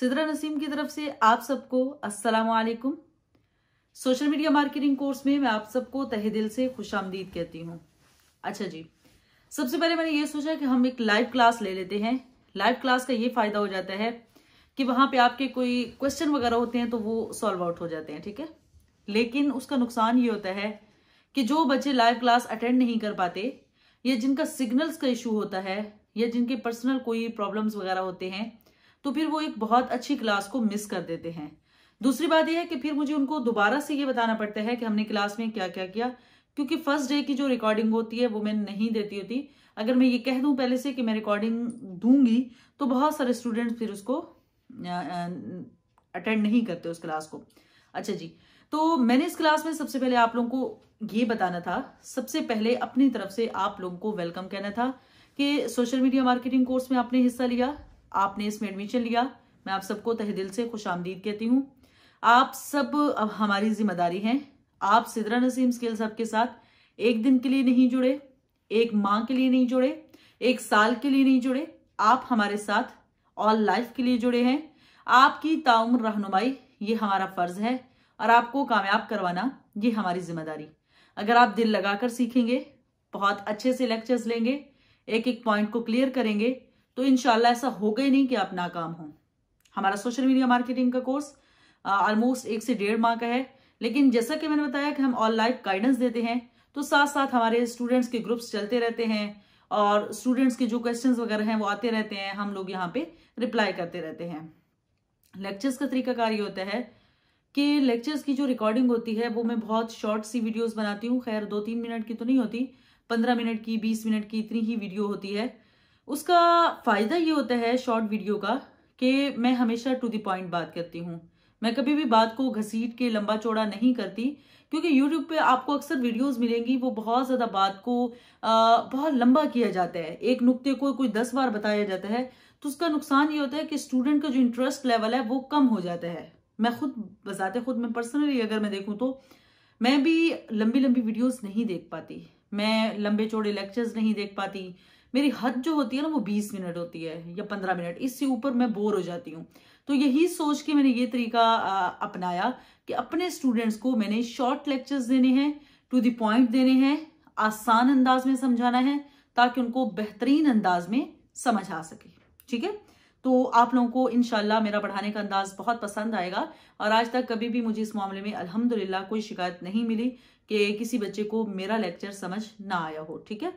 सिदरा नसीम की तरफ से आप सबको अस्सलाम वालेकुम सोशल मीडिया मार्केटिंग कोर्स में मैं आप सबको तहे दिल से खुश आमदीद कहती हूँ अच्छा जी सबसे पहले मैंने ये सोचा कि हम एक लाइव क्लास ले लेते हैं लाइव क्लास का ये फायदा हो जाता है कि वहां पे आपके कोई क्वेश्चन वगैरह होते हैं तो वो सॉल्व आउट हो जाते हैं ठीक है लेकिन उसका नुकसान ये होता है कि जो बच्चे लाइव क्लास अटेंड नहीं कर पाते या जिनका सिग्नल्स का इशू होता है या जिनके पर्सनल कोई प्रॉब्लम्स वगैरह होते हैं तो फिर वो एक बहुत अच्छी क्लास को मिस कर देते हैं दूसरी बात यह है कि फिर मुझे उनको दोबारा से ये बताना पड़ता है कि हमने क्लास में क्या क्या किया क्योंकि फर्स्ट डे की जो रिकॉर्डिंग होती है वो मैं नहीं देती होती अगर मैं ये कह दूं पहले से कि मैं रिकॉर्डिंग दूंगी तो बहुत सारे स्टूडेंट फिर उसको अटेंड नहीं करते उस क्लास को अच्छा जी तो मैंने इस क्लास में सबसे पहले आप लोगों को ये बताना था सबसे पहले अपनी तरफ से आप लोगों को वेलकम कहना था कि सोशल मीडिया मार्केटिंग कोर्स में आपने हिस्सा लिया आपने इसमें एडमिशन लिया मैं आप सबको तह दिल से खुश आमदीद कहती हूँ आप सब अब हमारी जिम्मेदारी है आप सिदरा नसीम स्किल साहब के साथ एक दिन के लिए नहीं जुड़े एक माँ के लिए नहीं जुड़े एक साल के लिए नहीं जुड़े आप हमारे साथ ऑल लाइफ के लिए जुड़े हैं आपकी ताउम्र रहनुमाई ये हमारा फर्ज है और आपको कामयाब करवाना ये हमारी जिम्मेदारी अगर आप दिल लगाकर सीखेंगे बहुत अच्छे से लेक्चर्स लेंगे एक एक पॉइंट को क्लियर करेंगे तो इनशाला ऐसा होगा ही नहीं कि आप नाकाम हो हमारा सोशल मीडिया मार्केटिंग का कोर्स ऑलमोस्ट एक से डेढ़ माह का है लेकिन जैसा कि मैंने बताया कि हम ऑल लाइफ गाइडेंस देते हैं तो साथ साथ हमारे स्टूडेंट्स के ग्रुप्स चलते रहते हैं और स्टूडेंट्स के जो क्वेश्चन वगैरह हैं वो आते रहते हैं हम लोग यहाँ पे रिप्लाई करते रहते हैं लेक्चर्स का तरीकाकार ये होता है कि लेक्चर्स की जो रिकॉर्डिंग होती है वो मैं बहुत शॉर्ट सी वीडियोज बनाती हूँ खैर दो तीन मिनट की तो नहीं होती पंद्रह मिनट की बीस मिनट की इतनी ही वीडियो होती है उसका फ़ायदा ये होता है शॉर्ट वीडियो का कि मैं हमेशा टू द पॉइंट बात करती हूँ मैं कभी भी बात को घसीट के लंबा चौड़ा नहीं करती क्योंकि YouTube पे आपको अक्सर वीडियोस मिलेंगी वो बहुत ज़्यादा बात को आ, बहुत लंबा किया जाता है एक नुक्ते को कोई दस बार बताया जाता है तो उसका नुकसान ये होता है कि स्टूडेंट का जो इंटरेस्ट लेवल है वो कम हो जाता है मैं खुद बताते खुद मैं पर्सनली अगर मैं देखूँ तो मैं भी लंबी लंबी वीडियोज़ नहीं देख पाती मैं लंबे चौड़े लेक्चर्स नहीं देख पाती मेरी हद जो होती है ना वो बीस मिनट होती है या पंद्रह मिनट इससे ऊपर मैं बोर हो जाती हूँ तो यही सोच के मैंने ये तरीका अपनाया कि अपने स्टूडेंट्स को मैंने शॉर्ट लेक्चर्स देने हैं टू द पॉइंट देने हैं आसान अंदाज में समझाना है ताकि उनको बेहतरीन अंदाज में समझ आ सके ठीक है तो आप लोगों को इनशाला मेरा पढ़ाने का अंदाज बहुत पसंद आएगा और आज तक कभी भी मुझे इस मामले में अलहमदुल्ला कोई शिकायत नहीं मिली कि किसी बच्चे को मेरा लेक्चर समझ ना आया हो ठीक है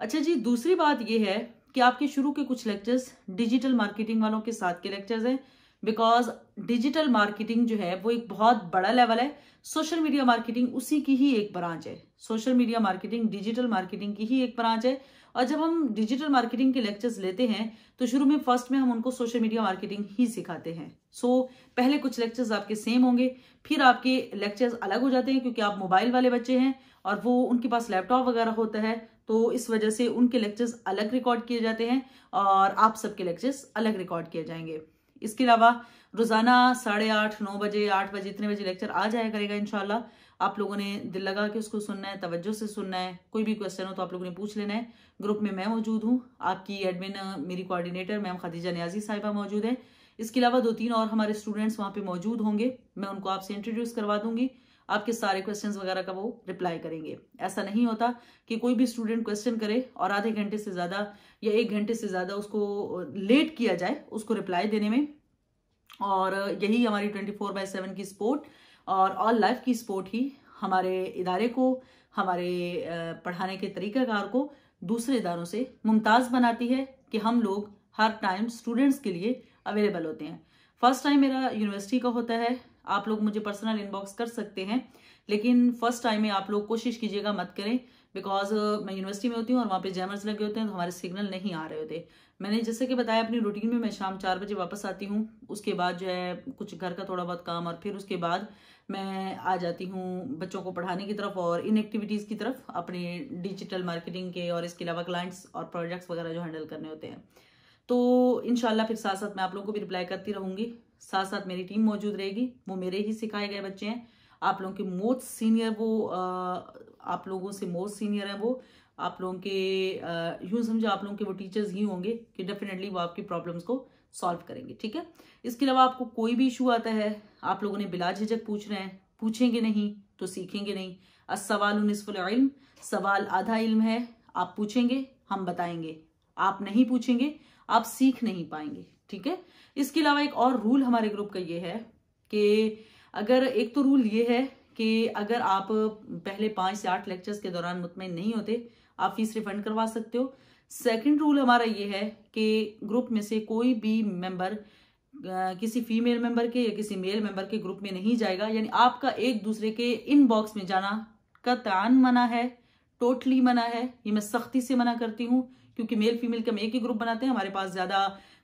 अच्छा जी दूसरी बात यह है कि आपके शुरू के कुछ लेक्चर्स डिजिटल मार्केटिंग वालों के साथ के लेक्चर्स हैं बिकॉज डिजिटल मार्केटिंग जो है वो एक बहुत बड़ा लेवल है सोशल मीडिया मार्केटिंग उसी की ही एक ब्रांच है social media marketing digital marketing की ही एक ब्रांच है और जब हम डिजिटल मार्केटिंग के लेक्चर्स लेते हैं तो शुरू में फर्स्ट में हम उनको सोशल मीडिया मार्केटिंग ही सिखाते हैं सो so, पहले कुछ लेक्चर्स आपके सेम होंगे फिर आपके लेक्चर्स अलग हो जाते हैं क्योंकि आप मोबाइल वाले बच्चे हैं और वो उनके पास लैपटॉप वगैरह होता है तो इस वजह से उनके लेक्चर्स अलग रिकॉर्ड किए जाते हैं और आप सबके लेक्चर्स अलग रिकॉर्ड किए जाएंगे इसके अलावा रोज़ाना साढ़े आठ नौ बजे आठ बजे इतने बजे लेक्चर आ जाया करेगा इनशाला आप लोगों ने दिल लगा के उसको सुनना है तवज्जो से सुनना है कोई भी क्वेश्चन हो तो आप लोगों ने पूछ लेना है ग्रुप में मैं मौजूद हूँ आपकी एडमिन मेरी कोऑर्डिनेटर मैम खदीजा न्याजी साहिबा मौजूद है इसके अलावा दो तीन और हमारे स्टूडेंट्स वहाँ पे मौजूद होंगे मैं उनको आपसे इंट्रोड्यूस करवा दूंगी आपके सारे क्वेश्चंस वगैरह का वो रिप्लाई करेंगे ऐसा नहीं होता कि कोई भी स्टूडेंट क्वेश्चन करे और आधे घंटे से ज़्यादा या एक घंटे से ज़्यादा उसको लेट किया जाए उसको रिप्लाई देने में और यही हमारी ट्वेंटी फोर बाई सेवन की स्पोर्ट और ऑल लाइफ की स्पोर्ट ही हमारे इदारे को हमारे पढ़ाने के तरीक़ाकार को दूसरे इदारों से मुमताज़ बनाती है कि हम लोग हर टाइम स्टूडेंट्स के लिए अवेलेबल होते हैं फर्स्ट टाइम मेरा यूनिवर्सिटी का होता है आप लोग मुझे पर्सनल इनबॉक्स कर सकते हैं लेकिन फर्स्ट टाइम में आप लोग कोशिश कीजिएगा मत करें बिकॉज uh, मैं यूनिवर्सिटी में होती हूँ और वहाँ पे जैमर्स लगे होते हैं तो हमारे सिग्नल नहीं आ रहे होते मैंने जैसे कि बताया अपनी रूटीन में मैं शाम चार बजे वापस आती हूँ उसके बाद जो है कुछ घर का थोड़ा बहुत काम और फिर उसके बाद मैं आ जाती हूँ बच्चों को पढ़ाने की तरफ और इन एक्टिविटीज़ की तरफ अपने डिजिटल मार्केटिंग के और इसके अलावा क्लाइंट्स और प्रोजेक्ट्स वगैरह जो हैंडल करने होते हैं तो इनशाला फिर साथ साथ मैं आप लोगों को भी रिप्लाई करती रहूँगी साथ साथ मेरी टीम मौजूद रहेगी वो मेरे ही सिखाए गए बच्चे हैं आप लोगों के मोस्ट सीनियर वो आप लोगों से मोस्ट सीनियर हैं वो आप लोगों के यूं समझो आप लोगों के वो टीचर्स ही होंगे कि डेफिनेटली वो आपकी प्रॉब्लम्स को सॉल्व करेंगे ठीक है इसके अलावा आपको कोई भी इशू आता है आप लोगों ने बिला झिझक पूछ रहे हैं पूछेंगे नहीं तो सीखेंगे नहीं अस सवाल उनफुल्म सवाल आधा इल्म है आप पूछेंगे हम बताएंगे आप नहीं पूछेंगे आप सीख नहीं पाएंगे ठीक है इसके अलावा एक और रूल हमारे ग्रुप का ये है कि अगर एक तो रूल ये है कि अगर आप पहले पांच से आठ लेक्चर्स के दौरान मुतमिन नहीं होते आप फीस रिफंड करवा सकते हो सेकंड रूल हमारा ये है कि ग्रुप में से कोई भी मेंबर किसी फीमेल मेंबर के या किसी मेल मेंबर के ग्रुप में नहीं जाएगा यानी आपका एक दूसरे के इनबॉक्स में जाना का तान मना है टोटली मना है ये मैं सख्ती से मना करती हूँ क्योंकि मेल फीमेल का हम एक ही ग्रुप बनाते हैं हमारे पास ज़्यादा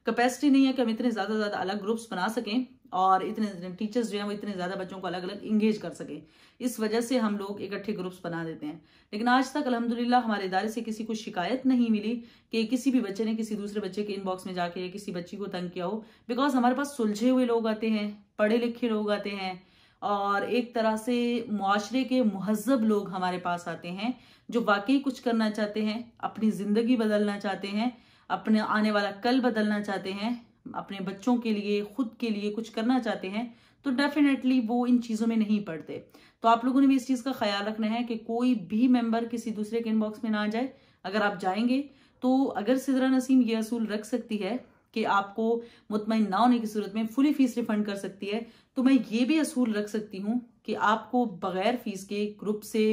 कैपेसिटी नहीं है कि हम इतने ज़्यादा ज़्यादा अलग ग्रुप्स बना सकें और इतने टीचर्स जो हैं वो इतने ज़्यादा बच्चों को अलग अलग इंगेज कर सकें इस वजह से हम लोग इकट्ठे ग्रुप्स बना देते हैं लेकिन आज तक अलहमदिल्ला हमारे इदारे से किसी को शिकायत नहीं मिली कि किसी भी बच्चे ने किसी दूसरे बच्चे के इनबॉक्स में जाके किसी बच्ची को तंग किया हो बिकॉज हमारे पास सुलझे हुए लोग आते हैं पढ़े लिखे लोग आते हैं और एक तरह से मुआरे के महजब लोग हमारे पास आते हैं जो वाकई कुछ करना चाहते हैं अपनी ज़िंदगी बदलना चाहते हैं अपने आने वाला कल बदलना चाहते हैं अपने बच्चों के लिए खुद के लिए कुछ करना चाहते हैं तो डेफिनेटली वो इन चीज़ों में नहीं पढ़ते तो आप लोगों ने भी इस चीज़ का ख्याल रखना है कि कोई भी मेंबर किसी दूसरे के इनबॉक्स में ना जाए अगर आप जाएंगे तो अगर सिदरा नसीम ये असूल रख सकती है कि आपको मुतमिन ना होने की सूरत में फुली फीस रिफंड कर सकती है तो मैं ये भी असूल रख सकती हूँ कि आपको बगैर फीस के ग्रुप से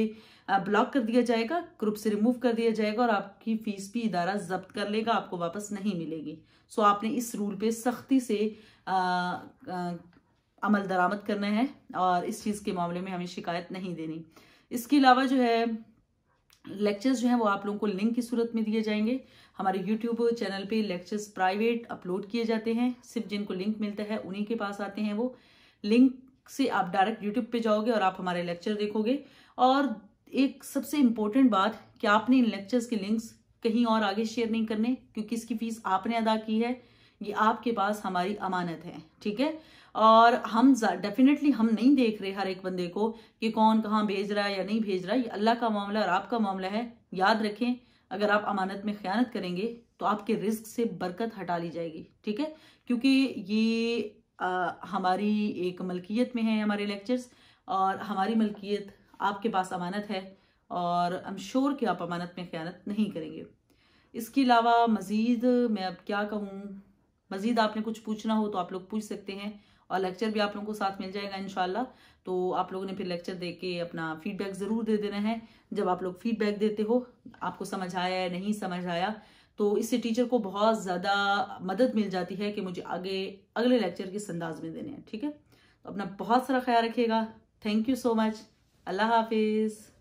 ब्लॉक कर दिया जाएगा ग्रुप से रिमूव कर दिया जाएगा और आपकी फीस भी इदारा जब्त कर लेगा आपको वापस नहीं मिलेगी सो आपने इस रूल पे सख्ती से आ, आ, अमल दरामद करना है और इस चीज़ के मामले में हमें शिकायत नहीं देनी इसके अलावा जो है लेक्चर्स जो हैं वो आप लोगों को लिंक की सूरत में दिए जाएंगे हमारे यूट्यूब चैनल पे लेक्चर्स प्राइवेट अपलोड किए जाते हैं सिर्फ जिनको लिंक मिलता है उन्हीं के पास आते हैं वो लिंक से आप डायरेक्ट यूट्यूब पे जाओगे और आप हमारे लेक्चर देखोगे और एक सबसे इम्पोर्टेंट बात कि आपने इन लेक्चर्स के लिंक्स कहीं और आगे शेयर नहीं करने क्योंकि इसकी फीस आपने अदा की है ये आपके पास हमारी अमानत है ठीक है और हम डेफिनेटली हम नहीं देख रहे हर एक बंदे को कि कौन कहाँ भेज रहा है या नहीं भेज रहा है ये अल्लाह का मामला और आपका मामला है याद रखें अगर आप अमानत में ख्यानत करेंगे तो आपके रिस्क से बरकत हटा ली जाएगी ठीक है क्योंकि ये आ, हमारी एक मलकियत में है हमारे लेक्चर्स और हमारी मलकियत आपके पास अमानत है और आई एम श्योर कि आप अमानत में ख्यानत नहीं करेंगे इसके अलावा मज़ीद मैं अब क्या कहूँ मजीद आपने कुछ पूछना हो तो आप लोग पूछ सकते हैं और लेक्चर भी आप लोगों को साथ मिल जाएगा इनशाला तो आप लोगों ने फिर लेक्चर दे के अपना फीडबैक ज़रूर दे देना है जब आप लोग फीडबैक देते हो आपको समझ आया या नहीं समझ आया तो इससे टीचर को बहुत ज़्यादा मदद मिल जाती है कि मुझे आगे अगले लेक्चर किस अंदाज में देने हैं ठीक है तो अपना बहुत सारा ख्याल रखिएगा थैंक यू सो मच अल्लाह हाफिज़